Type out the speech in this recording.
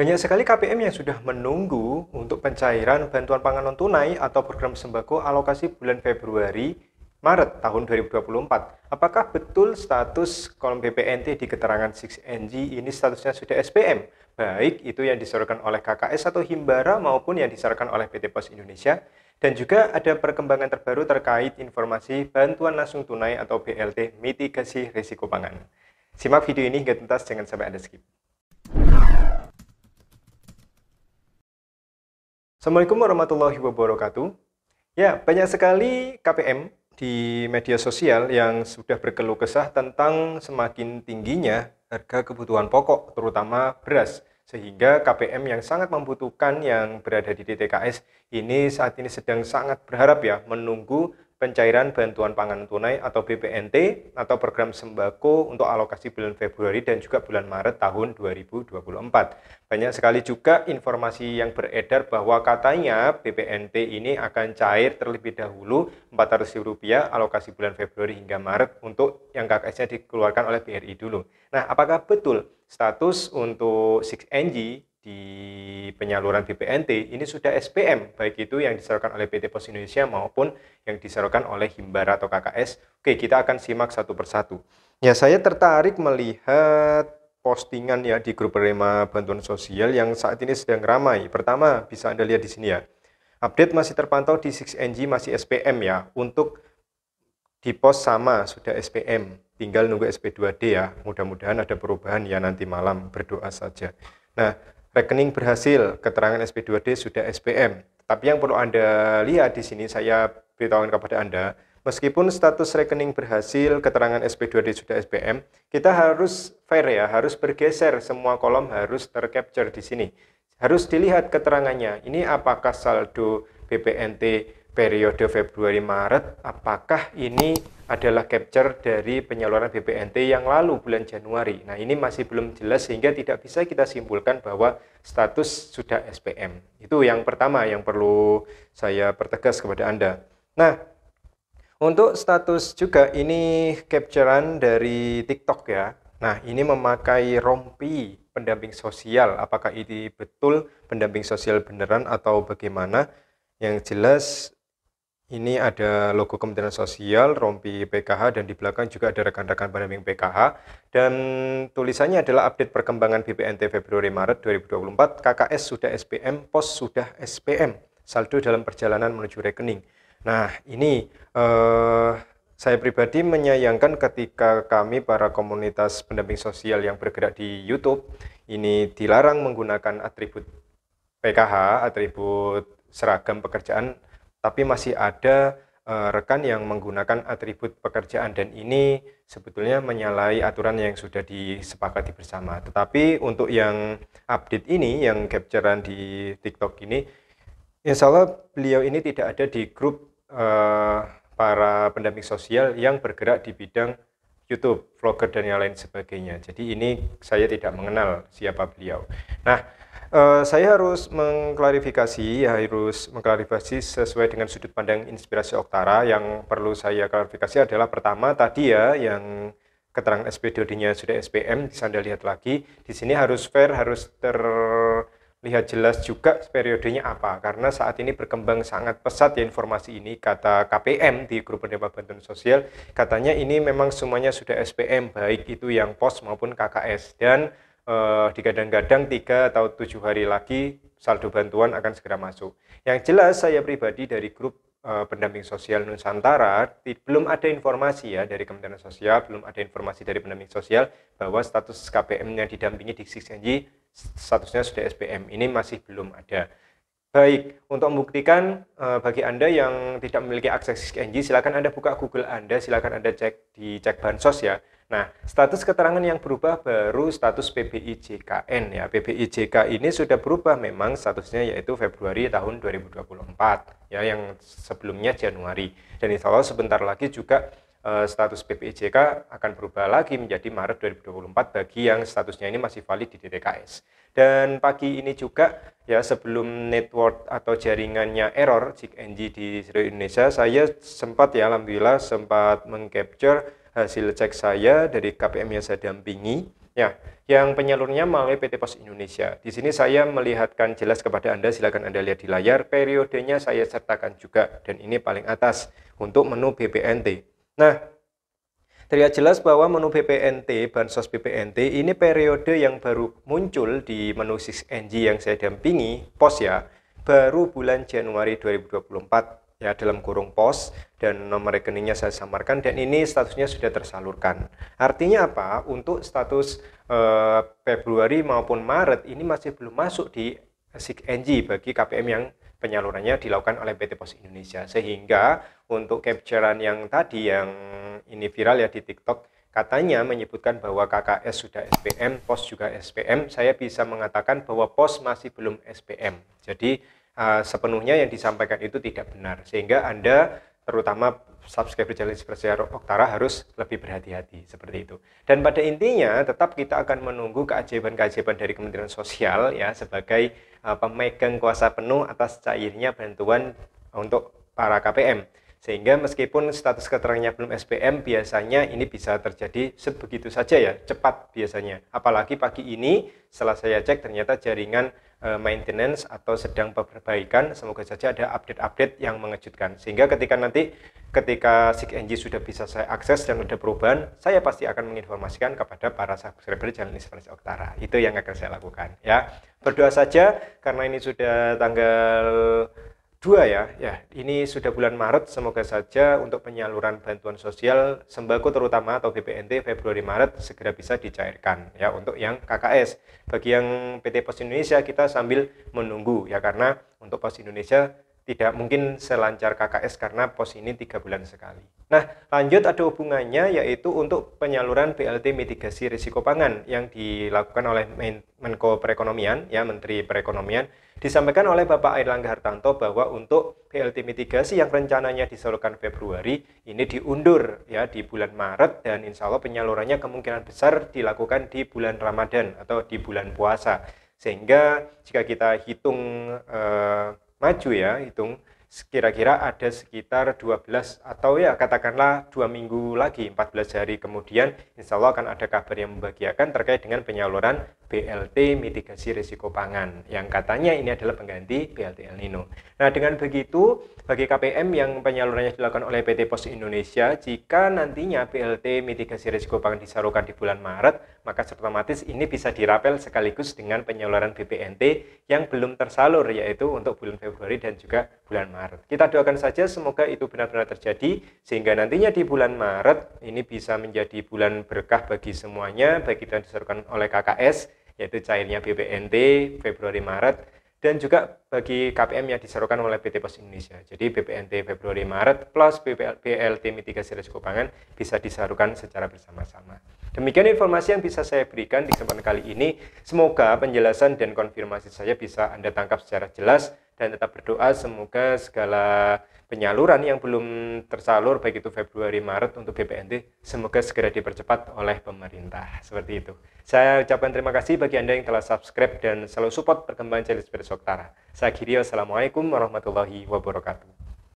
Banyak sekali KPM yang sudah menunggu untuk pencairan bantuan pangan non tunai atau program sembako alokasi bulan Februari Maret tahun 2024. Apakah betul status kolom BPNT di keterangan 6NG ini statusnya sudah SPM? Baik itu yang diserukan oleh KKS atau Himbara maupun yang diserukan oleh PT Pos Indonesia. Dan juga ada perkembangan terbaru terkait informasi bantuan langsung tunai atau BLT mitigasi risiko pangan. Simak video ini hingga tuntas, jangan sampai Anda skip. Assalamualaikum warahmatullahi wabarakatuh. Ya, banyak sekali KPM di media sosial yang sudah berkeluh kesah tentang semakin tingginya harga kebutuhan pokok, terutama beras. Sehingga KPM yang sangat membutuhkan yang berada di DTKS ini saat ini sedang sangat berharap ya menunggu pencairan bantuan pangan tunai atau BPNT atau program sembako untuk alokasi bulan Februari dan juga bulan Maret tahun 2024. Banyak sekali juga informasi yang beredar bahwa katanya BPNT ini akan cair terlebih dahulu Rp400.000 alokasi bulan Februari hingga Maret untuk yang KKS-nya dikeluarkan oleh BRI dulu. Nah, apakah betul status untuk 6NG di penyaluran BPNT ini sudah SPM baik itu yang diserahkan oleh PT Pos Indonesia maupun yang diserahkan oleh Himbara atau KKS. Oke, kita akan simak satu persatu. Ya, saya tertarik melihat postingan ya di grup penerima bantuan sosial yang saat ini sedang ramai. Pertama, bisa Anda lihat di sini ya. Update masih terpantau di 6NG masih SPM ya. Untuk di pos sama sudah SPM, tinggal nunggu SP2D ya. Mudah-mudahan ada perubahan ya nanti malam, berdoa saja. Nah, rekening berhasil, keterangan SP2D sudah SPM. Tapi yang perlu Anda lihat di sini saya beritahukan kepada Anda, meskipun status rekening berhasil, keterangan SP2D sudah SPM, kita harus fair ya, harus bergeser semua kolom harus tercapture di sini. Harus dilihat keterangannya. Ini apakah saldo BPNT periode Februari-Maret, apakah ini adalah capture dari penyaluran BPNT yang lalu bulan Januari. Nah ini masih belum jelas sehingga tidak bisa kita simpulkan bahwa status sudah SPM. Itu yang pertama yang perlu saya pertegas kepada Anda. Nah untuk status juga ini capturean dari TikTok ya. Nah ini memakai rompi pendamping sosial. Apakah ini betul pendamping sosial beneran atau bagaimana? Yang jelas ini ada logo Kementerian Sosial, rompi PKH, dan di belakang juga ada rekan-rekan pendamping PKH. Dan tulisannya adalah update perkembangan BPNT Februari-Maret 2024, KKS sudah SPM, POS sudah SPM, saldo dalam perjalanan menuju rekening. Nah, ini eh, saya pribadi menyayangkan ketika kami para komunitas pendamping sosial yang bergerak di YouTube ini dilarang menggunakan atribut PKH, atribut seragam pekerjaan tapi masih ada uh, rekan yang menggunakan atribut pekerjaan dan ini sebetulnya menyalahi aturan yang sudah disepakati bersama. Tetapi untuk yang update ini, yang capturean di TikTok ini, insya Allah beliau ini tidak ada di grup uh, para pendamping sosial yang bergerak di bidang YouTube, vlogger dan yang lain sebagainya. Jadi ini saya tidak mengenal siapa beliau. Nah, Eh, saya harus mengklarifikasi, ya harus mengklarifikasi sesuai dengan sudut pandang inspirasi Oktara. Yang perlu saya klarifikasi adalah pertama tadi ya yang keterangan SPDOD-nya sudah SPM, bisa Anda lihat lagi. Di sini harus fair, harus terlihat jelas juga periodenya apa. Karena saat ini berkembang sangat pesat ya informasi ini, kata KPM di Grup Penerima Bantuan Sosial, katanya ini memang semuanya sudah SPM, baik itu yang POS maupun KKS. Dan eh, digadang-gadang tiga atau tujuh hari lagi saldo bantuan akan segera masuk. Yang jelas saya pribadi dari grup eh, pendamping sosial Nusantara belum ada informasi ya dari Kementerian Sosial, belum ada informasi dari pendamping sosial bahwa status KPM yang didampingi di Janji statusnya sudah SPM. Ini masih belum ada. Baik, untuk membuktikan eh, bagi Anda yang tidak memiliki akses NG, silakan Anda buka Google Anda, silakan Anda cek di cek bansos ya. Nah, status keterangan yang berubah baru status jkn ya. PBIJK ini sudah berubah memang statusnya yaitu Februari tahun 2024 ya yang sebelumnya Januari. Dan insya Allah sebentar lagi juga Eh, status PPIJK akan berubah lagi menjadi Maret 2024 bagi yang statusnya ini masih valid di DTKS. Dan pagi ini juga ya sebelum network atau jaringannya error JIKNG di seluruh Indonesia, saya sempat ya alhamdulillah sempat mengcapture hasil cek saya dari KPM yang saya dampingi Ya, yang penyalurnya melalui PT Pos Indonesia. Di sini saya melihatkan jelas kepada Anda, silakan Anda lihat di layar. Periodenya saya sertakan juga, dan ini paling atas untuk menu BPNT. Nah, terlihat jelas bahwa menu BPNT, Bansos BPNT, ini periode yang baru muncul di menu SysNG ng yang saya dampingi, POS ya, baru bulan Januari 2024 ya dalam kurung POS dan nomor rekeningnya saya samarkan dan ini statusnya sudah tersalurkan. Artinya apa? Untuk status eh, Februari maupun Maret ini masih belum masuk di SysNG ng bagi KPM yang penyalurannya dilakukan oleh PT Pos Indonesia. Sehingga untuk capturean yang tadi yang ini viral ya di TikTok, katanya menyebutkan bahwa KKS sudah SPM, POS juga SPM, saya bisa mengatakan bahwa POS masih belum SPM. Jadi eh, sepenuhnya yang disampaikan itu tidak benar. Sehingga Anda terutama subscriber channel Expresiaro Oktara harus lebih berhati-hati seperti itu. Dan pada intinya tetap kita akan menunggu keajaiban-keajaiban dari Kementerian Sosial ya sebagai uh, pemegang kuasa penuh atas cairnya bantuan untuk para KPM. Sehingga meskipun status keterangannya belum SPM, biasanya ini bisa terjadi sebegitu saja ya, cepat biasanya. Apalagi pagi ini setelah saya cek ternyata jaringan Eh, maintenance atau sedang perbaikan semoga saja ada update-update yang mengejutkan sehingga ketika nanti ketika NG sudah bisa saya akses dan ada perubahan saya pasti akan menginformasikan kepada para subscriber channel Inspirasi Oktara itu yang akan saya lakukan ya berdoa saja karena ini sudah tanggal dua ya, ya ini sudah bulan Maret, semoga saja untuk penyaluran bantuan sosial sembako terutama atau BPNT Februari Maret segera bisa dicairkan ya untuk yang KKS. Bagi yang PT Pos Indonesia kita sambil menunggu ya karena untuk Pos Indonesia tidak mungkin selancar KKS karena pos ini tiga bulan sekali. Nah, lanjut ada hubungannya yaitu untuk penyaluran BLT mitigasi risiko pangan yang dilakukan oleh Menko Perekonomian, ya Menteri Perekonomian, disampaikan oleh Bapak Airlangga Hartanto bahwa untuk BLT mitigasi yang rencananya disalurkan Februari ini diundur ya di bulan Maret dan insya Allah penyalurannya kemungkinan besar dilakukan di bulan Ramadan atau di bulan puasa. Sehingga jika kita hitung eh, maju ya, hitung kira-kira ada sekitar 12 atau ya katakanlah dua minggu lagi 14 hari kemudian insya Allah akan ada kabar yang membahagiakan terkait dengan penyaluran BLT mitigasi risiko pangan yang katanya ini adalah pengganti BLT El Nino. Nah, dengan begitu bagi KPM yang penyalurannya dilakukan oleh PT Pos Indonesia, jika nantinya BLT mitigasi risiko pangan disalurkan di bulan Maret, maka otomatis ini bisa dirapel sekaligus dengan penyaluran BPNT yang belum tersalur yaitu untuk bulan Februari dan juga bulan Maret. Kita doakan saja semoga itu benar-benar terjadi sehingga nantinya di bulan Maret ini bisa menjadi bulan berkah bagi semuanya, bagi yang disalurkan oleh KKS yaitu cairnya BPNT Februari Maret dan juga bagi KPM yang diserukan oleh PT Pos Indonesia. Jadi BPNT Februari Maret plus BLT mitigasi Resiko pangan bisa diserukan secara bersama-sama. Demikian informasi yang bisa saya berikan di kesempatan kali ini. Semoga penjelasan dan konfirmasi saya bisa Anda tangkap secara jelas dan tetap berdoa semoga segala penyaluran yang belum tersalur baik itu Februari Maret untuk BPNT semoga segera dipercepat oleh pemerintah seperti itu. Saya ucapkan terima kasih bagi Anda yang telah subscribe dan selalu support perkembangan Celis Bersok Saya akhiri wassalamualaikum warahmatullahi wabarakatuh.